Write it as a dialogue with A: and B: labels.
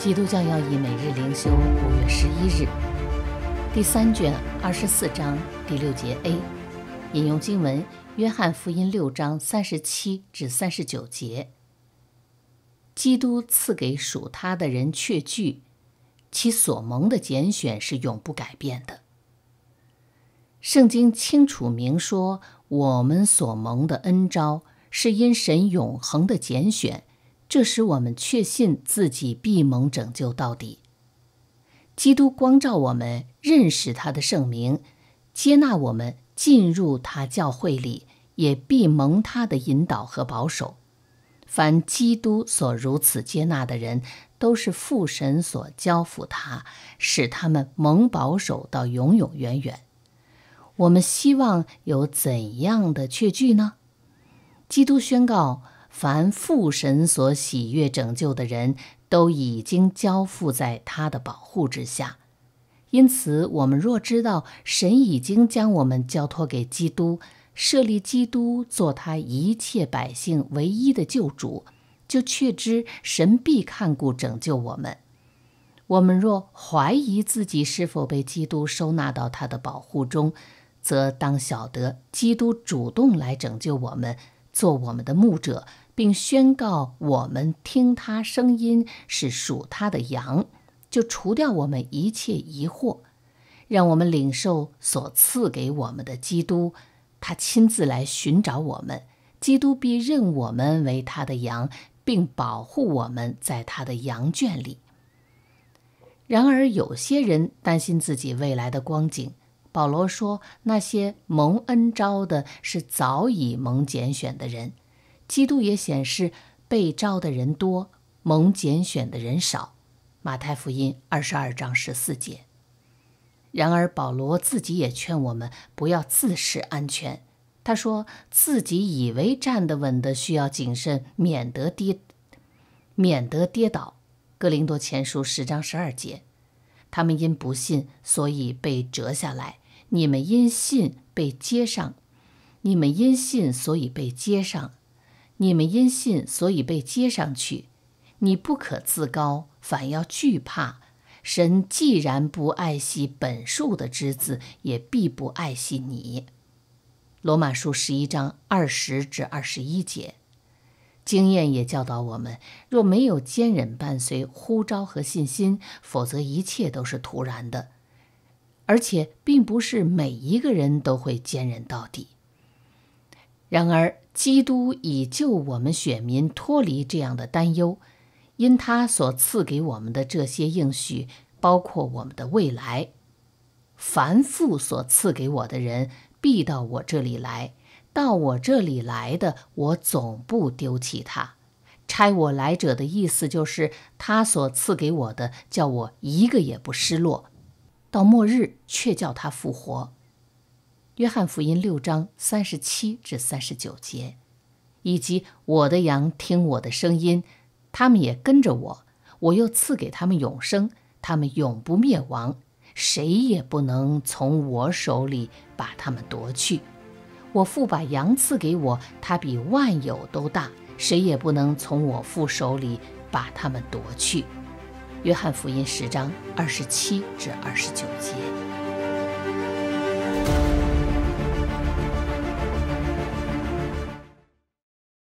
A: 基督教要以每日灵修。五月十一日，第三卷二十四章第六节 A，引用经文：约翰福音六章三十七至三十九节。基督赐给属他的人却据，其所蒙的拣选是永不改变的。圣经清楚明说，我们所蒙的恩招是因神永恒的拣选。这使我们确信自己必蒙拯救到底。基督光照我们，认识他的圣名，接纳我们进入他教会里，也必蒙他的引导和保守。凡基督所如此接纳的人，都是父神所交付他，使他们蒙保守到永永远远。我们希望有怎样的确据呢？基督宣告。凡父神所喜悦拯救的人都已经交付在他的保护之下，因此，我们若知道神已经将我们交托给基督，设立基督做他一切百姓唯一的救主，就确知神必看顾拯救我们。我们若怀疑自己是否被基督收纳到他的保护中，则当晓得基督主动来拯救我们，做我们的牧者。并宣告我们听他声音是属他的羊，就除掉我们一切疑惑，让我们领受所赐给我们的基督。他亲自来寻找我们，基督必认我们为他的羊，并保护我们在他的羊圈里。然而，有些人担心自己未来的光景。保罗说：“那些蒙恩招的是早已蒙拣选的人。”基督也显示被召的人多，蒙拣选的人少，《马太福音》二十二章十四节。然而保罗自己也劝我们不要自视安全，他说：“自己以为站得稳的，需要谨慎，免得跌，免得跌倒。”《格林多前书》十章十二节。他们因不信，所以被折下来；你们因信被接上，你们因信，所以被接上。你们因信，所以被接上去。你不可自高，反要惧怕。神既然不爱惜本树的枝子，也必不爱惜你。罗马书十一章二十至二十一节。经验也教导我们：若没有坚忍伴随呼召和信心，否则一切都是徒然的，而且并不是每一个人都会坚忍到底。然而，基督已救我们选民脱离这样的担忧，因他所赐给我们的这些应许，包括我们的未来。凡父所赐给我的人，必到我这里来；到我这里来的，我总不丢弃他。差我来者的意思，就是他所赐给我的，叫我一个也不失落。到末日，却叫他复活。约翰福音六章三十七至三十九节，以及我的羊听我的声音，他们也跟着我，我又赐给他们永生，他们永不灭亡，谁也不能从我手里把他们夺去。我父把羊赐给我，他比万有都大，谁也不能从我父手里把他们夺去。约翰福音十章二十七至二十九节。